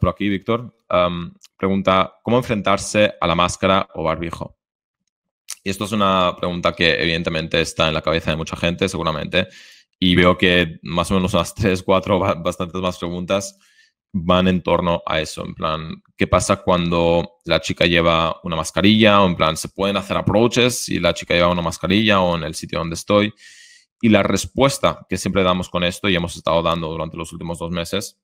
por aquí, Víctor, pregunta, ¿cómo enfrentarse a la máscara o barbijo? Y esto es una pregunta que evidentemente está en la cabeza de mucha gente, seguramente, y veo que más o menos unas tres, cuatro, bastantes más preguntas van en torno a eso, en plan, ¿qué pasa cuando la chica lleva una mascarilla? O en plan, ¿se pueden hacer approaches si la chica lleva una mascarilla o en el sitio donde estoy? Y la respuesta que siempre damos con esto y hemos estado dando durante los últimos dos meses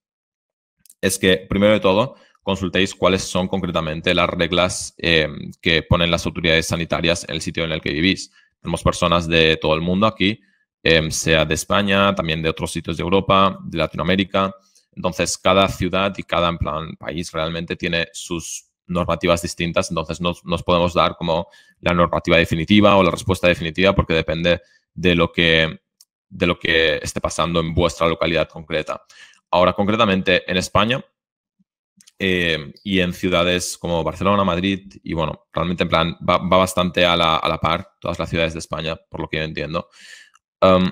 es que, primero de todo, consultéis cuáles son concretamente las reglas eh, que ponen las autoridades sanitarias en el sitio en el que vivís. Tenemos personas de todo el mundo aquí, eh, sea de España, también de otros sitios de Europa, de Latinoamérica. Entonces, cada ciudad y cada plan, país realmente tiene sus normativas distintas, entonces no nos podemos dar como la normativa definitiva o la respuesta definitiva porque depende de lo que, de lo que esté pasando en vuestra localidad concreta. Ahora, concretamente en España eh, y en ciudades como Barcelona, Madrid, y bueno, realmente en plan va, bastante a la, par todas las ciudades de España, por lo que yo entiendo. Um,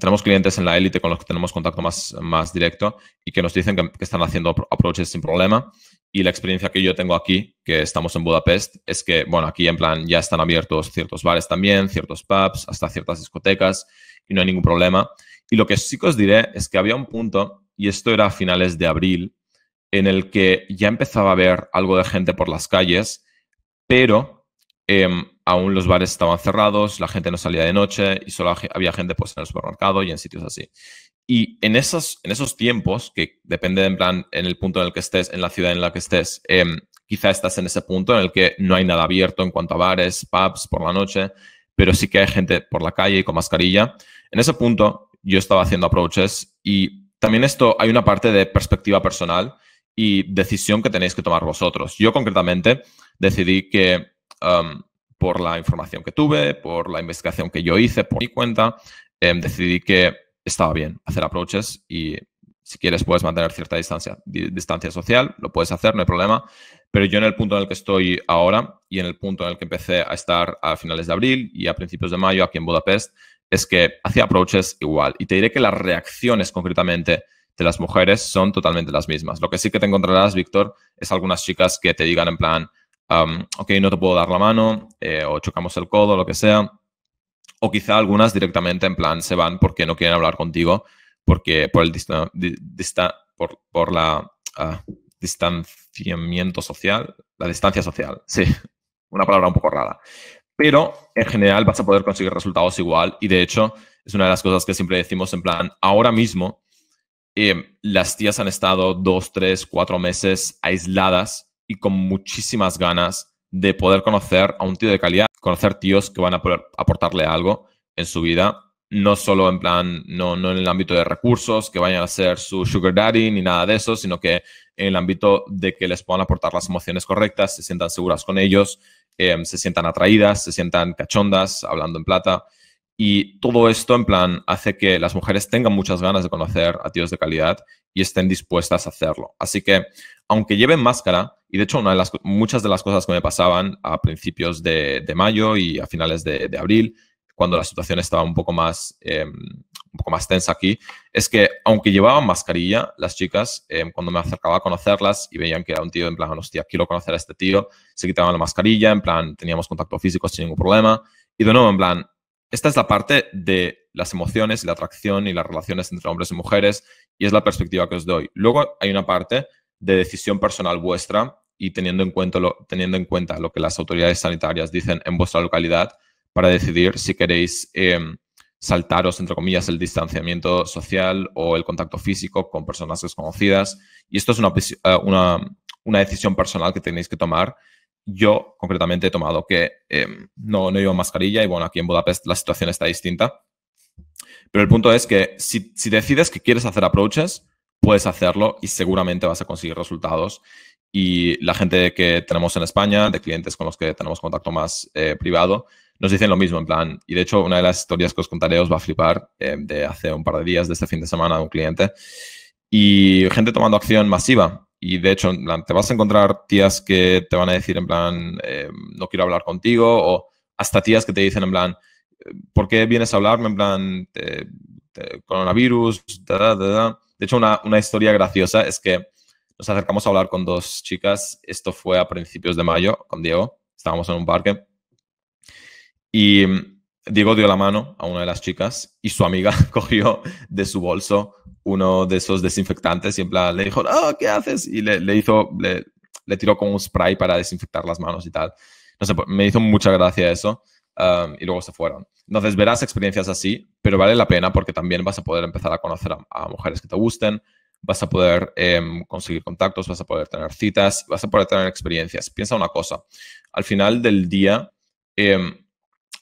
tenemos clientes en la élite con los que tenemos contacto más, más directo y que nos dicen que, están haciendo approaches sin problema. Y la experiencia que yo tengo aquí, que estamos en Budapest, es que, bueno, aquí en plan ya están abiertos ciertos bares también, ciertos pubs, hasta ciertas discotecas y no hay ningún problema. Y lo que sí que os diré es que había un punto y esto era a finales de abril, en el que ya empezaba a ver algo de gente por las calles, pero em, aún los bares estaban cerrados, la gente no salía de noche y solo había gente pues, en el supermercado y en sitios así. Y en esos, en esos tiempos, que depende en plan en el punto en el que estés, en la ciudad en la que estés, em, quizá estás en ese punto en el que no hay nada abierto en cuanto a bares, pubs por la noche, pero sí que hay gente por la calle y con mascarilla. En ese punto yo estaba haciendo approaches y también esto hay una parte de perspectiva personal y decisión que tenéis que tomar vosotros. Yo concretamente decidí que em, por la información que tuve, por la investigación que yo hice por mi cuenta, em, decidí que estaba bien hacer approaches y si quieres puedes mantener cierta distancia, distancia social, lo puedes hacer, no hay problema. Pero yo en el punto en el que estoy ahora y en el punto en el que empecé a estar a finales de abril y a principios de mayo aquí en Budapest, es que hacia approaches igual. Y te diré que las reacciones concretamente de las mujeres son totalmente las mismas. Lo que sí que te encontrarás, Víctor, es algunas chicas que te digan en plan, ok, no te puedo dar la mano, eh, o chocamos el codo, lo que sea. O quizá algunas directamente en plan se van porque no quieren hablar contigo, porque por el por, la ah, distanciamiento social, la distancia social, sí, una palabra un poco rara pero en general vas a poder conseguir resultados igual y de hecho es una de las cosas que siempre decimos en plan, ahora mismo eh, las tías han estado dos, tres, cuatro meses aisladas y con muchísimas ganas de poder conocer a un tío de calidad, conocer tíos que van a poder aportarle algo en su vida, no solo en plan, no, no en el ámbito de recursos, que vayan a ser su sugar daddy ni nada de eso, sino que en el ámbito de que les puedan aportar las emociones correctas, se sientan seguras con ellos, Em, se sientan atraídas, se sientan cachondas, hablando en plata. Y todo esto, en plan, hace que las mujeres tengan muchas ganas de conocer a tíos de calidad y estén dispuestas a hacerlo. Así que, aunque lleven máscara, y de hecho, una de las, muchas de las cosas que me pasaban a principios de, mayo y a finales de abril cuando la situación estaba un poco más, eh, un poco más tensa aquí, es que aunque llevaban mascarilla, las chicas, eh, cuando me acercaba a conocerlas y veían que era un tío, en plan, hostia, quiero conocer a este tío, se quitaban la mascarilla, en plan, teníamos contacto físico sin ningún problema. Y de nuevo, en plan, esta es la parte de las emociones y la atracción y las relaciones entre hombres y mujeres y es la perspectiva que os doy. Luego hay una parte de decisión personal vuestra y teniendo en cuenta teniendo en cuenta lo que las autoridades sanitarias dicen en vuestra localidad, para decidir si queréis em, saltaros, entre comillas, el distanciamiento social o el contacto físico con personas desconocidas. Y esto es una, eh, una, una decisión personal que tenéis que tomar. Yo concretamente he tomado que em, no, no llevo mascarilla y bueno, aquí en Budapest la situación está distinta. Pero el punto es que si, si decides que quieres hacer approaches, puedes hacerlo y seguramente vas a conseguir resultados. Y la gente que tenemos en España, de clientes con los que tenemos contacto más eh, privado, nos dicen lo mismo, en plan, y de hecho una de las historias que os contaré os va a flipar eh, de hace un par de días, de este fin de semana, de un cliente, y gente tomando acción masiva. Y de hecho, en plan, te vas a encontrar tías que te van a decir, en plan, eh, no quiero hablar contigo, o hasta tías que te dicen, en plan, eh, ¿por qué vienes a hablarme? En plan, coronavirus, De hecho, una, una historia graciosa es que nos acercamos a hablar con dos chicas. Esto fue a principios de mayo con Diego. Estábamos en un parque y mm, Diego dio la mano a una de las chicas y su amiga cogió de su bolso uno de esos desinfectantes y en plan le dijo, oh, ¿qué haces? Y le, hizo, le, tiró con un spray para desinfectar las manos y tal. No sé, me hizo mucha gracia eso um, y luego se fueron. Entonces verás experiencias así, pero vale la pena porque también vas a poder empezar a conocer a, mujeres que te gusten, vas a poder em, conseguir contactos, vas a poder tener citas, vas a poder tener experiencias. Piensa una cosa, al final del día... Em,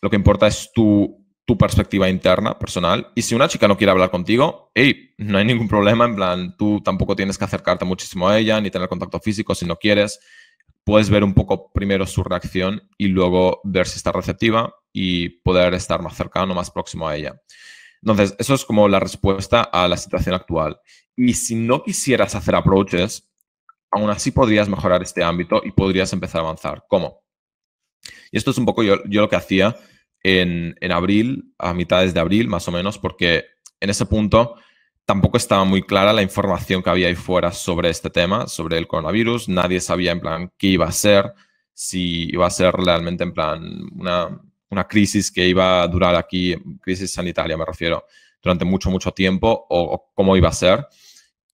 lo que importa es tu, perspectiva interna, personal. Y si una chica no quiere hablar contigo, hey, no hay ningún problema. En plan, tú tampoco tienes que acercarte muchísimo a ella ni tener contacto físico si no quieres. Puedes ver un poco primero su reacción y luego ver si está receptiva y poder estar más cercano, más próximo a ella. Entonces, eso es como la respuesta a la situación actual. Y si no quisieras hacer approaches, aún así podrías mejorar este ámbito y podrías empezar a avanzar. ¿Cómo? Y esto es un poco yo, lo que hacía en, abril, a mitades de abril más o menos, porque en ese punto tampoco estaba muy clara la información que había ahí fuera sobre este tema, sobre el coronavirus. Nadie sabía en plan qué iba a ser, si iba a ser realmente en plan una, crisis que iba a durar aquí, crisis sanitaria me refiero, durante mucho, mucho tiempo o, o cómo iba a ser.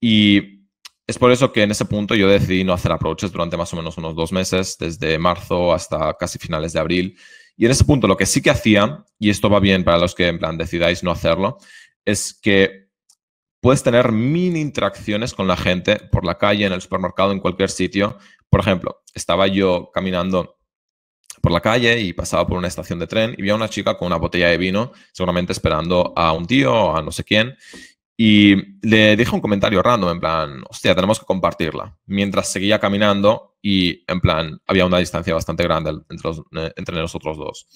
Y es por eso que en ese punto yo decidí no hacer approaches durante más o menos unos dos meses, desde marzo hasta casi finales de abril. Y en ese punto lo que sí que hacía, y esto va bien para los que en plan decidáis no hacerlo, es que puedes tener mini interacciones con la gente por la calle, en el supermercado, en cualquier sitio. Por ejemplo, estaba yo caminando por la calle y pasaba por una estación de tren y vi a una chica con una botella de vino, seguramente esperando a un tío o a no sé quién. Y le dije un comentario random, en plan, hostia, tenemos que compartirla. Mientras seguía caminando y, en plan, había una distancia bastante grande entre, eh, entre nosotros dos.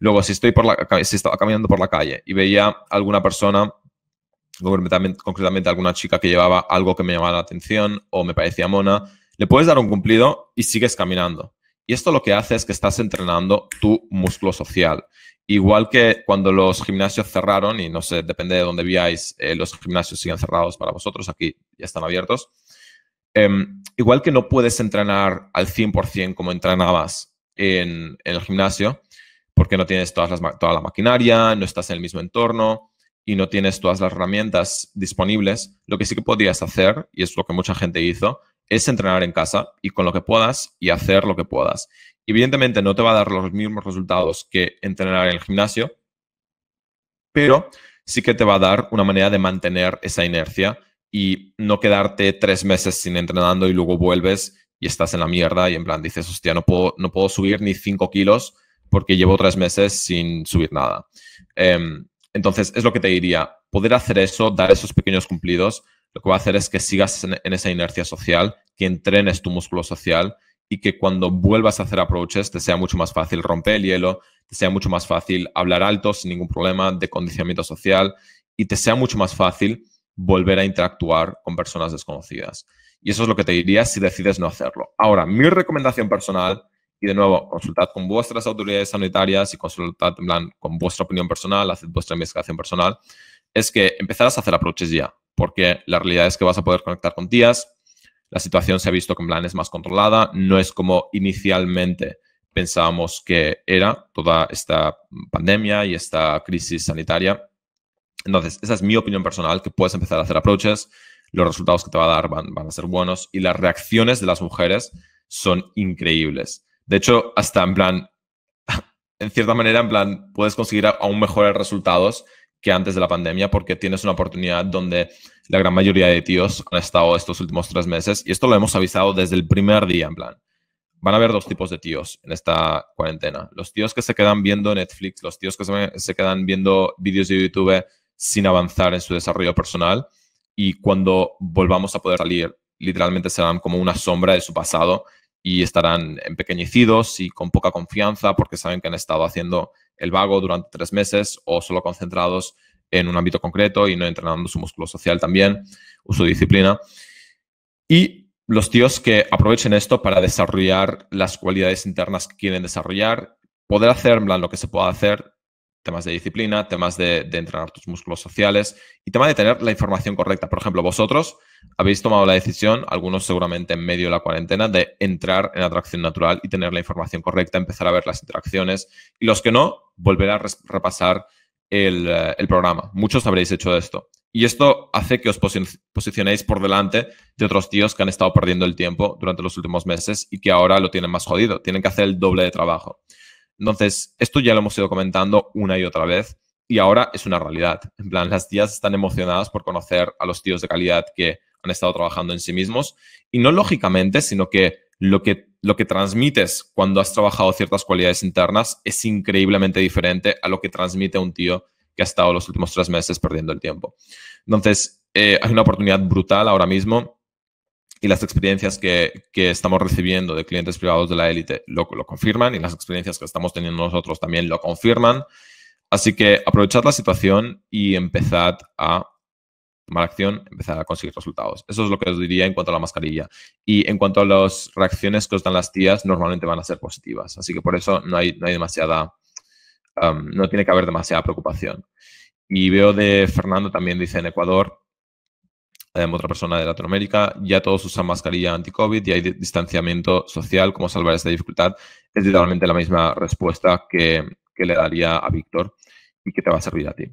Luego, si, estoy por la, si estaba caminando por la calle y veía alguna persona, concretamente, concretamente alguna chica que llevaba algo que me llamaba la atención o me parecía mona, le puedes dar un cumplido y sigues caminando. Y esto lo que hace es que estás entrenando tu músculo social. Igual que cuando los gimnasios cerraron, y no sé, depende de dónde viáis, eh, los gimnasios siguen cerrados para vosotros, aquí ya están abiertos. Em, igual que no puedes entrenar al 100% como entrenabas en, el gimnasio, porque no tienes todas las, toda la maquinaria, no estás en el mismo entorno y no tienes todas las herramientas disponibles, lo que sí que podías hacer, y es lo que mucha gente hizo, es entrenar en casa y con lo que puedas y hacer lo que puedas. Evidentemente no te va a dar los mismos resultados que entrenar en el gimnasio, pero sí que te va a dar una manera de mantener esa inercia y no quedarte tres meses sin entrenando y luego vuelves y estás en la mierda y en plan dices, hostia, no puedo, no puedo subir ni cinco kilos porque llevo tres meses sin subir nada. Em, entonces, es lo que te diría, poder hacer eso, dar esos pequeños cumplidos, lo que va a hacer es que sigas en, esa inercia social, que entrenes tu músculo social y que cuando vuelvas a hacer approaches te sea mucho más fácil romper el hielo, te sea mucho más fácil hablar alto sin ningún problema de condicionamiento social y te sea mucho más fácil volver a interactuar con personas desconocidas. Y eso es lo que te diría si decides no hacerlo. Ahora, mi recomendación personal, y de nuevo, consultad con vuestras autoridades sanitarias y consultad con vuestra opinión personal, haced vuestra investigación personal, es que empezarás a hacer approaches ya porque la realidad es que vas a poder conectar con tías. La situación se ha visto que en plan es más controlada, no es como inicialmente pensábamos que era toda esta pandemia y esta crisis sanitaria. Entonces, esa es mi opinión personal, que puedes empezar a hacer approaches, los resultados que te va a dar van, van a ser buenos y las reacciones de las mujeres son increíbles. De hecho, hasta en plan, en cierta manera, en plan, puedes conseguir aún mejores resultados que antes de la pandemia porque tienes una oportunidad donde la gran mayoría de tíos han estado estos últimos tres meses y esto lo hemos avisado desde el primer día en plan. Van a haber dos tipos de tíos en esta cuarentena. Los tíos que se quedan viendo Netflix, los tíos que se, quedan viendo vídeos de YouTube sin avanzar en su desarrollo personal y cuando volvamos a poder salir, literalmente serán como una sombra de su pasado y estarán empequeñecidos y con poca confianza porque saben que han estado haciendo el vago durante tres meses o solo concentrados en un ámbito concreto y no entrenando su músculo social también o su disciplina. Y los tíos que aprovechen esto para desarrollar las cualidades internas que quieren desarrollar, poder hacer en lo que se pueda hacer temas de disciplina, temas de, entrenar tus músculos sociales y tema de tener la información correcta. Por ejemplo, vosotros habéis tomado la decisión, algunos seguramente en medio de la cuarentena, de entrar en atracción natural y tener la información correcta, empezar a ver las interacciones y los que no, volver a repasar el, eh, el programa. Muchos habréis hecho esto. Y esto hace que os posicionéis por delante de otros tíos que han estado perdiendo el tiempo durante los últimos meses y que ahora lo tienen más jodido. Tienen que hacer el doble de trabajo. Entonces, esto ya lo hemos ido comentando una y otra vez y ahora es una realidad. En plan, las tías están emocionadas por conocer a los tíos de calidad que han estado trabajando en sí mismos y no lógicamente, sino que lo que, lo que transmites cuando has trabajado ciertas cualidades internas es increíblemente diferente a lo que transmite un tío que ha estado los últimos tres meses perdiendo el tiempo. Entonces, eh, hay una oportunidad brutal ahora mismo y las experiencias que, estamos recibiendo de clientes privados de la élite lo, lo, confirman y las experiencias que estamos teniendo nosotros también lo confirman. Así que aprovechad la situación y empezad a tomar acción, empezar a conseguir resultados. Eso es lo que os diría en cuanto a la mascarilla. Y en cuanto a las reacciones que os dan las tías, normalmente van a ser positivas. Así que por eso no hay, no hay demasiada, um, no tiene que haber demasiada preocupación. Y veo de Fernando también dice en Ecuador, Em, otra persona de Latinoamérica, ya todos usan mascarilla anti-COVID y hay distanciamiento social, cómo salvar esta dificultad, es literalmente la misma respuesta que, que le daría a Víctor y que te va a servir a ti.